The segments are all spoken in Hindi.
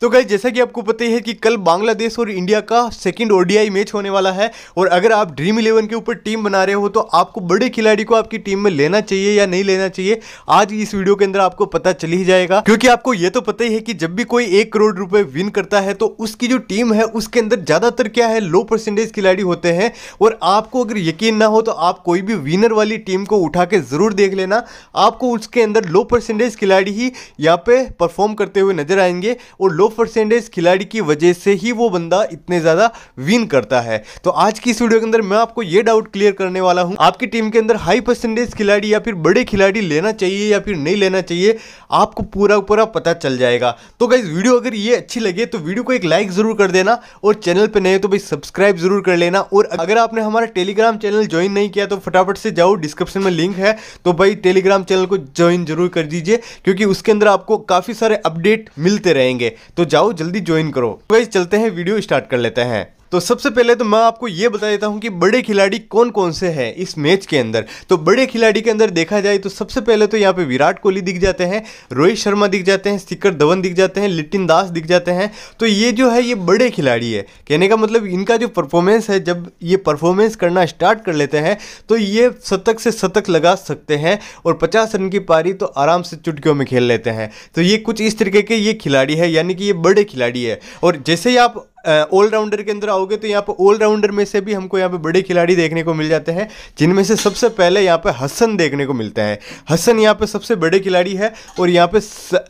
तो गई जैसा कि आपको पता ही है कि कल बांग्लादेश और इंडिया का सेकंड ओडीआई मैच होने वाला है और अगर आप ड्रीम इलेवन के ऊपर टीम बना रहे हो तो आपको बड़े खिलाड़ी को आपकी टीम में लेना चाहिए या नहीं लेना चाहिए आज इस वीडियो के अंदर आपको पता चल ही जाएगा क्योंकि आपको ये तो पता ही है कि जब भी कोई एक करोड़ रुपए विन करता है तो उसकी जो टीम है उसके अंदर ज़्यादातर क्या है लो परसेंटेज खिलाड़ी होते हैं और आपको अगर यकीन ना हो तो आप कोई भी विनर वाली टीम को उठा के ज़रूर देख लेना आपको उसके अंदर लो परसेंटेज खिलाड़ी ही यहाँ पे परफॉर्म करते हुए नजर आएंगे और लो लो परसेंटेज खिलाड़ी की वजह से ही वो बंदा इतने ज़्यादा विन करता है तो आज की इस वीडियो के अंदर मैं आपको ये डाउट क्लियर करने वाला हूँ आपकी टीम के अंदर हाई परसेंटेज खिलाड़ी या फिर बड़े खिलाड़ी लेना चाहिए या फिर नहीं लेना चाहिए आपको पूरा पूरा पता चल जाएगा तो गाइज वीडियो अगर ये अच्छी लगे तो वीडियो को एक लाइक ज़रूर कर देना और चैनल पर नए तो भाई सब्सक्राइब ज़रूर कर लेना और अगर आपने हमारा टेलीग्राम चैनल ज्वाइन नहीं किया तो फटाफट से जाओ डिस्क्रिप्शन में लिंक है तो भाई टेलीग्राम चैनल को ज्वाइन जरूर कर दीजिए क्योंकि उसके अंदर आपको काफ़ी सारे अपडेट मिलते रहेंगे तो जाओ जल्दी ज्वाइन करो तो चलते हैं वीडियो स्टार्ट कर लेते हैं तो सबसे पहले तो मैं आपको ये बता देता हूँ कि बड़े खिलाड़ी कौन कौन से हैं इस मैच के अंदर तो बड़े खिलाड़ी के अंदर देखा जाए तो सबसे पहले तो यहाँ पे विराट कोहली दिख जाते हैं रोहित शर्मा दिख जाते हैं शिखर धवन दिख जाते हैं लिटिन दास दिख जाते हैं तो ये जो है ये बड़े खिलाड़ी है कहने का मतलब इनका जो परफॉर्मेंस है जब ये परफॉर्मेंस करना स्टार्ट कर लेते हैं तो ये शतक से शतक लगा सकते हैं और पचास रन की पारी तो आराम से चुटकियों में खेल लेते हैं तो ये कुछ इस तरीके के ये खिलाड़ी है यानी कि ये बड़े खिलाड़ी है और जैसे ही आप ऑलराउंडर के अंदर आओगे तो यहाँ पर ऑलराउंडर में से भी हमको यहाँ पर बड़े खिलाड़ी देखने को मिल जाते हैं जिनमें से सबसे पहले यहाँ पर हसन देखने को मिलता है हसन यहाँ पर सबसे बड़े खिलाड़ी है और यहाँ पर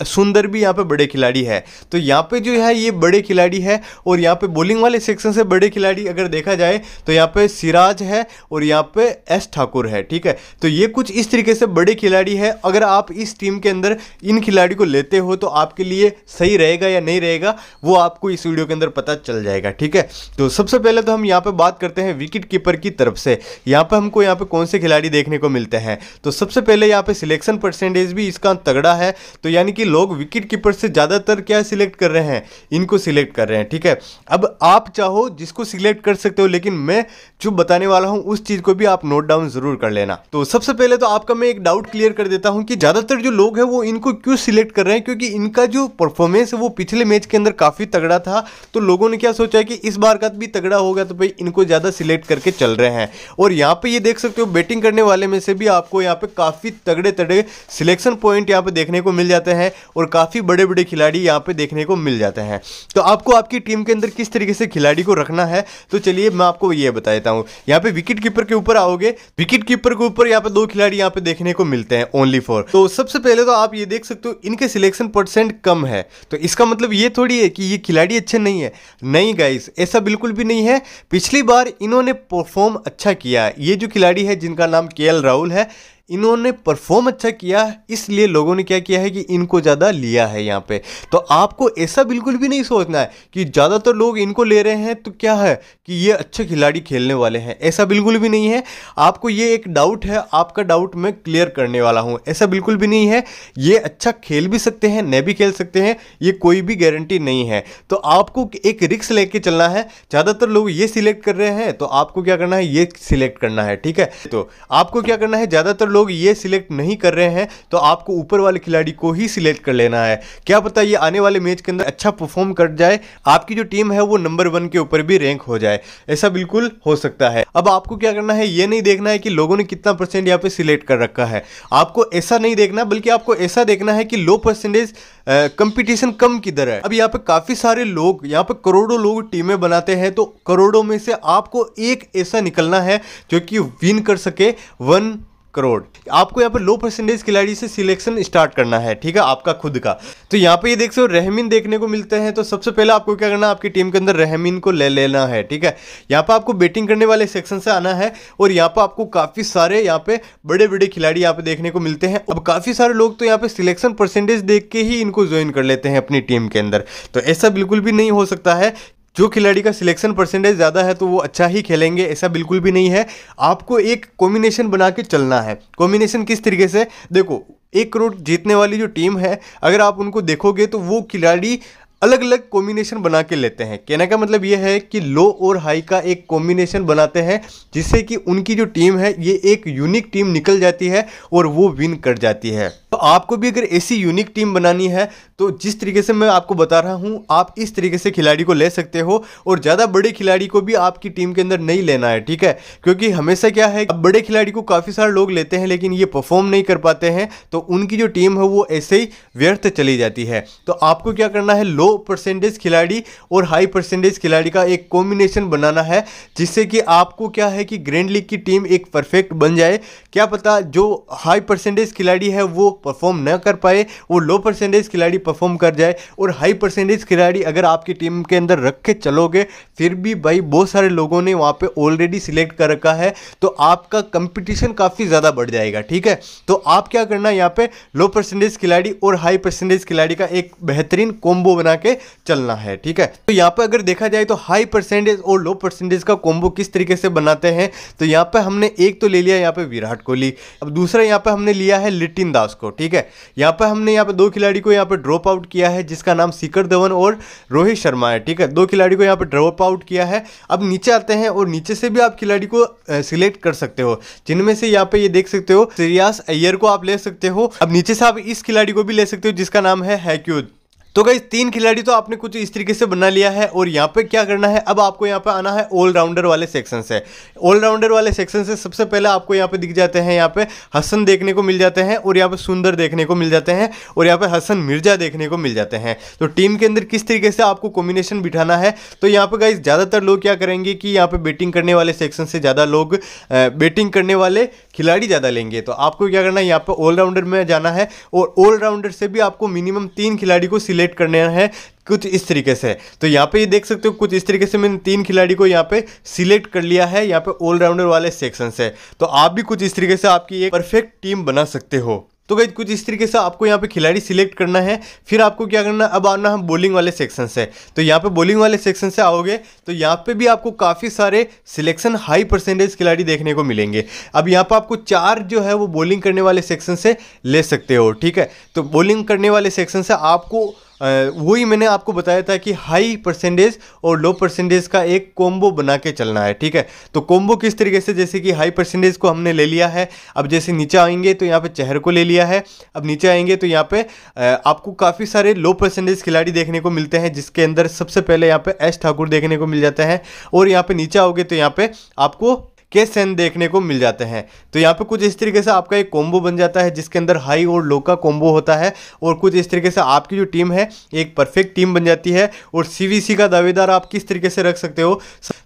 सुंदर भी यहाँ पर बड़े खिलाड़ी है तो यहाँ पर जो है ये बड़े खिलाड़ी है और यहाँ पर बॉलिंग वाले सेक्शन से बड़े खिलाड़ी अगर देखा जाए तो यहाँ पर सिराज है और यहाँ पे एस ठाकुर है ठीक है तो ये कुछ इस तरीके से बड़े खिलाड़ी है अगर आप इस टीम के अंदर इन खिलाड़ी को लेते हो तो आपके लिए सही रहेगा या नहीं रहेगा वो आपको इस वीडियो के अंदर पता चल जाएगा ठीक है तो सबसे पहले तो हम यहाँ पर बात करते हैं विकेट कीपर की तरफ से यहाँ पर हमको यहाँ पर कौन से खिलाड़ी देखने को मिलते हैं तो सबसे पहले यहाँ पर सिलेक्शन परसेंटेज भी इसका तगड़ा है तो यानी कि लोग विकेट कीपर से ज़्यादातर क्या सिलेक्ट कर रहे हैं इनको सिलेक्ट कर रहे हैं ठीक है अब आप चाहो जिसको सिलेक्ट कर सकते हो लेकिन मैं जो बताने वाला हूँ उस चीज़ को भी आप नोट डाउन ज़रूर कर लेना तो सबसे पहले तो आपका मैं एक डाउट क्लियर कर देता हूँ कि ज़्यादातर जो लोग हैं वो इनको क्यों सिलेक्ट कर रहे हैं क्योंकि इनका जो परफॉर्मेंस है वो पिछले मैच के अंदर काफ़ी तगड़ा था तो लोगों ने उन्होंने क्या सोचा है कि इस बार का भी तगड़ा होगा तो भाई इनको ज़्यादा सिलेक्ट करके चल रहे हैं और यहाँ पे ये देख सकते हो बैटिंग करने वाले में से भी आपको यहाँ पे काफ़ी तगड़े तगड़े सिलेक्शन पॉइंट यहाँ पे देखने को मिल जाते हैं और काफ़ी बड़े बड़े खिलाड़ी यहाँ पे देखने को मिल जाते हैं तो आपको आपकी टीम के अंदर किस तरीके से खिलाड़ी को रखना है तो चलिए मैं आपको ये बता देता हूँ यहाँ पे विकेट कीपर के ऊपर आओगे विकेट कीपर के ऊपर यहाँ पे दो खिलाड़ी यहाँ पे देखने को मिलते हैं ओनली फॉर तो सबसे पहले तो आप ये देख सकते हो इनके सिलेक्शन परसेंट कम है तो इसका मतलब ये थोड़ी है कि ये खिलाड़ी अच्छे नहीं है नहीं गाइस ऐसा बिल्कुल भी नहीं है पिछली बार इन्होंने परफॉर्म अच्छा किया ये जो खिलाड़ी है जिनका नाम के राहुल है इन्होंने परफॉर्म अच्छा किया इसलिए लोगों ने क्या किया है कि इनको ज़्यादा लिया है यहाँ पे तो आपको ऐसा बिल्कुल भी नहीं सोचना है कि ज़्यादातर लोग इनको ले रहे हैं तो क्या है कि ये अच्छे खिलाड़ी खेलने वाले हैं ऐसा बिल्कुल भी नहीं है आपको ये एक डाउट है आपका डाउट मैं क्लियर करने वाला हूँ ऐसा बिल्कुल भी नहीं है ये अच्छा खेल भी सकते हैं न भी खेल सकते हैं ये कोई भी गारंटी नहीं है तो आपको एक रिक्स लेके चलना है ज़्यादातर लोग ये सिलेक्ट कर रहे हैं तो आपको क्या करना है ये सिलेक्ट करना है ठीक है तो आपको क्या करना है ज़्यादातर लोग ये सिलेक्ट नहीं कर रहे हैं तो आपको ऊपर वाले खिलाड़ी को ही सिलेक्ट कर लेना है क्या पता ये आने वाले मैच के अंदर अच्छा परफॉर्म कर जाए आपकी जो टीम है वो नंबर वन के ऊपर भी रैंक हो जाए ऐसा बिल्कुल हो सकता है अब आपको क्या करना है ये नहीं देखना है कि लोगों ने कितना परसेंट यहाँ पे सिलेक्ट कर रखा है आपको ऐसा नहीं देखना बल्कि आपको ऐसा देखना है कि लो परसेंटेज कंपटीशन कम किधर है अब यहाँ पे काफी सारे लोग यहाँ पे करोड़ों लोग टीमें बनाते हैं तो करोड़ों में से आपको एक ऐसा निकलना है जो कि विन कर सके वन करोड़ आपको यहाँ पर लो परसेंटेज खिलाड़ी से सिलेक्शन स्टार्ट करना है ठीक है आपका खुद का तो यहाँ पे ये देख सो हो रहमीन देखने को मिलते हैं तो सबसे पहले आपको क्या करना है आपकी टीम के अंदर रहमीन को ले लेना है ठीक है यहाँ पर आपको बैटिंग करने वाले सेक्शन से आना है और यहाँ पर आपको काफ़ी सारे यहाँ पे बड़े बड़े खिलाड़ी यहाँ पे देखने को मिलते हैं अब काफ़ी सारे लोग तो यहाँ पे सिलेक्शन परसेंटेज देख के ही इनको ज्वाइन कर लेते हैं अपनी टीम के अंदर तो ऐसा बिल्कुल भी नहीं हो सकता है जो खिलाड़ी का सिलेक्शन परसेंटेज ज़्यादा है तो वो अच्छा ही खेलेंगे ऐसा बिल्कुल भी नहीं है आपको एक कॉम्बिनेशन बना के चलना है कॉम्बिनेशन किस तरीके से देखो एक करोड़ जीतने वाली जो टीम है अगर आप उनको देखोगे तो वो खिलाड़ी अलग अलग कॉम्बिनेशन बना के लेते हैं कहने का मतलब ये है कि लो और हाई का एक कॉम्बिनेशन बनाते हैं जिससे कि उनकी जो टीम है ये एक यूनिक टीम निकल जाती है और वो विन कर जाती है तो आपको भी अगर ऐसी यूनिक टीम बनानी है तो जिस तरीके से मैं आपको बता रहा हूँ आप इस तरीके से खिलाड़ी को ले सकते हो और ज़्यादा बड़े खिलाड़ी को भी आपकी टीम के अंदर नहीं लेना है ठीक है क्योंकि हमेशा क्या है अब बड़े खिलाड़ी को काफ़ी सारे लोग लेते हैं लेकिन ये परफॉर्म नहीं कर पाते हैं तो उनकी जो टीम है वो ऐसे ही व्यर्थ चली जाती है तो आपको क्या करना है लो परसेंटेज खिलाड़ी और हाई परसेंटेज खिलाड़ी का एक कॉम्बिनेशन बनाना है जिससे कि आपको क्या है कि ग्रैंड लीग की टीम एक परफेक्ट बन जाए क्या पता जो हाई परसेंटेज खिलाड़ी है वो परफॉर्म न कर पाए वो लो परसेंटेज खिलाड़ी परफॉर्म कर जाए और हाई परसेंटेज खिलाड़ी अगर आपकी टीम के अंदर रख के चलोगे फिर भी भाई बहुत सारे लोगों ने वहाँ पे ऑलरेडी सिलेक्ट कर रखा है तो आपका कंपटीशन काफ़ी ज़्यादा बढ़ जाएगा ठीक है तो आप क्या करना यहाँ पे लो परसेंटेज खिलाड़ी और हाई परसेंटेज खिलाड़ी का एक बेहतरीन कॉम्बो बना के चलना है ठीक है तो यहाँ पर अगर देखा जाए तो हाई परसेंटेज और लो परसेंटेज का कॉम्बो किस तरीके से बनाते हैं तो यहाँ पर हमने एक तो ले लिया यहाँ पे विराट कोहली अब दूसरा यहाँ पर हमने लिया है लिटिन दास को को ठीक है यहाँ पर हमने यहाँ पर दो खिलाड़ी को यहाँ पर ड्रॉप आउट किया है जिसका नाम शिखर धवन और रोहित शर्मा है ठीक है दो खिलाड़ी को यहाँ पर ड्रॉप आउट किया है अब नीचे आते हैं और नीचे से भी आप खिलाड़ी को सिलेक्ट कर सकते हो जिनमें से यहाँ पर ये देख सकते हो श्रियास अय्यर को आप ले सकते हो अब नीचे से आप इस खिलाड़ी को भी ले सकते हो जिसका नाम है हैक्यूद तो गई तीन खिलाड़ी तो आपने कुछ इस तरीके से बना लिया है और यहाँ पे क्या करना है अब आपको यहाँ पे आना है ऑलराउंडर वाले सेक्शन से ऑलराउंडर वाले सेक्शन से सबसे पहले आपको यहाँ पे दिख जाते हैं यहाँ पे हसन देखने को मिल जाते हैं और यहाँ पे सुंदर देखने को मिल जाते हैं और यहाँ पे हसन मिर्जा देखने को मिल जाते हैं तो टीम के अंदर किस तरीके से आपको कॉम्बिनेशन बिठाना है तो यहाँ पे गाइज ज़्यादातर लोग क्या करेंगे कि यहाँ पे बैटिंग करने वाले सेक्शन से ज़्यादा लोग बेटिंग करने वाले खिलाड़ी ज़्यादा लेंगे तो आपको क्या करना है यहाँ पर ऑलराउंडर में जाना है और ऑलराउंडर से भी आपको मिनिमम तीन खिलाड़ी को सिलेक्ट कैलकुलेट करने हैं कुछ इस तरीके से तो यहाँ पे ये देख सकते हो कुछ इस तरीके से मैंने तीन खिलाड़ी को यहाँ पे सिलेक्ट कर लिया है यहाँ पे ऑलराउंडर वाले सेक्शन से तो आप भी कुछ इस तरीके से आपकी एक परफेक्ट टीम बना सकते हो तो गई कुछ इस तरीके से आपको यहाँ पे खिलाड़ी सिलेक्ट करना है फिर आपको क्या करना अब आना हम बॉलिंग वाले सेक्शन से तो यहाँ पे बॉलिंग वाले सेक्शन से आओगे तो यहाँ पे भी आपको काफ़ी सारे सिलेक्शन हाई परसेंटेज खिलाड़ी देखने को मिलेंगे अब यहाँ पे आपको चार जो है वो बॉलिंग करने वाले सेक्शन से ले सकते हो ठीक है तो बॉलिंग करने वाले सेक्शन से आपको वही मैंने आपको बताया था कि हाई परसेंटेज और लो परसेंटेज का एक कोम्बो बना के चलना है ठीक है तो कोम्बो किस तरीके से जैसे कि हाई परसेंटेज को हमने ले लिया है अब जैसे नीचे आएंगे तो यहाँ पे चेहर को ले लिया है अब नीचे आएंगे तो यहाँ पे आपको काफ़ी सारे लो परसेंटेज खिलाड़ी देखने को मिलते हैं जिसके अंदर सबसे पहले यहाँ पे एस ठाकुर देखने को मिल जाता है और यहाँ पे नीचे आओगे तो यहाँ पर आपको के सेन देखने को मिल जाते हैं तो यहाँ पे कुछ इस तरीके से आपका एक कॉम्बो बन जाता है जिसके अंदर हाई और लो का कॉम्बो होता है और कुछ इस तरीके से आपकी जो टीम है एक परफेक्ट टीम बन जाती है और सी का दावेदार आप किस तरीके से रख सकते हो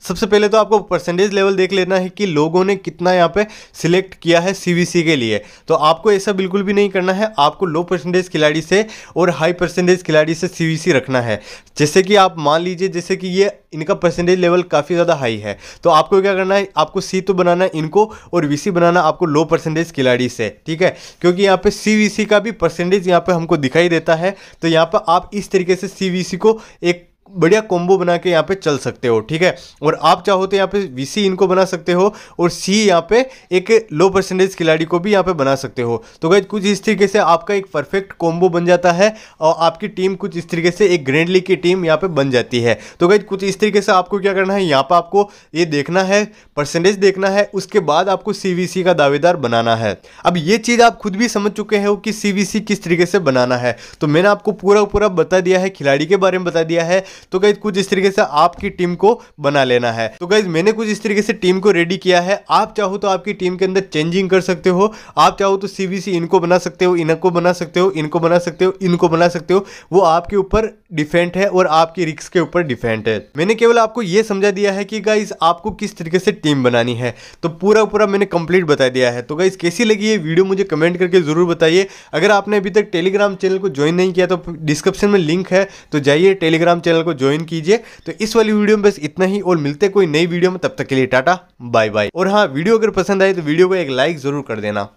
सबसे पहले तो आपको परसेंटेज लेवल देख लेना है कि लोगों ने कितना यहाँ पे सिलेक्ट किया है सी के लिए तो आपको ऐसा बिल्कुल भी नहीं करना है आपको लो परसेंटेज खिलाड़ी से और हाई परसेंटेज खिलाड़ी से सी रखना है जैसे कि आप मान लीजिए जैसे कि ये इनका परसेंटेज लेवल काफ़ी ज़्यादा हाई है तो आपको क्या करना है आपको सी तो बनाना इनको और वीसी बनाना आपको लो परसेंटेज खिलाड़ी से ठीक है क्योंकि यहाँ पे सी का भी परसेंटेज यहाँ पे हमको दिखाई देता है तो यहाँ पर आप इस तरीके से सी को एक बढ़िया कॉम्बो बना के यहाँ पे चल सकते हो ठीक है और आप चाहो तो यहाँ पे वीसी इनको बना सकते हो और सी यहाँ पे एक लो परसेंटेज खिलाड़ी को भी यहाँ पे बना सकते हो तो गए कुछ इस तरीके से आपका एक परफेक्ट कॉम्बो बन जाता है और आपकी टीम कुछ इस तरीके से एक ग्रैंड लीग की टीम यहाँ पे बन जाती है तो गए कुछ इस तरीके से आपको क्या करना है यहाँ पर आपको ये देखना है परसेंटेज देखना है उसके बाद आपको सी का दावेदार बनाना है अब ये चीज़ आप खुद भी समझ चुके हैं कि सी किस तरीके से बनाना है तो मैंने आपको पूरा पूरा बता दिया है खिलाड़ी के बारे में बता दिया है तो गाइज कुछ इस तरीके से आपकी टीम को बना लेना है तो गाइज मैंने कुछ इस तरीके से टीम को रेडी किया है आप चाहो तो आपकी टीम के अंदर चेंजिंग कर सकते हो आप चाहो तो सीबीसी इनको बना सकते हो इनको बना सकते हो इनको बना सकते हो इनको बना सकते हो वो आपके ऊपर डिफेंट है और आपकी रिक्स के ऊपर डिफेंट है मैंने केवल आपको ये समझा दिया है कि गाइज आपको किस तरीके से टीम बनानी है तो पूरा पूरा मैंने कंप्लीट बता दिया है तो गाइज कैसी लगी ये वीडियो मुझे कमेंट करके ज़रूर बताइए अगर आपने अभी तक टेलीग्राम चैनल को ज्वाइन नहीं किया तो डिस्क्रिप्शन में लिंक है तो जाइए टेलीग्राम चैनल को को ज्वाइन कीजिए तो इस वाली वीडियो में बस इतना ही और मिलते कोई नई वीडियो में तब तक के लिए टाटा बाय बाय और हाँ वीडियो अगर पसंद आए तो वीडियो को एक लाइक जरूर कर देना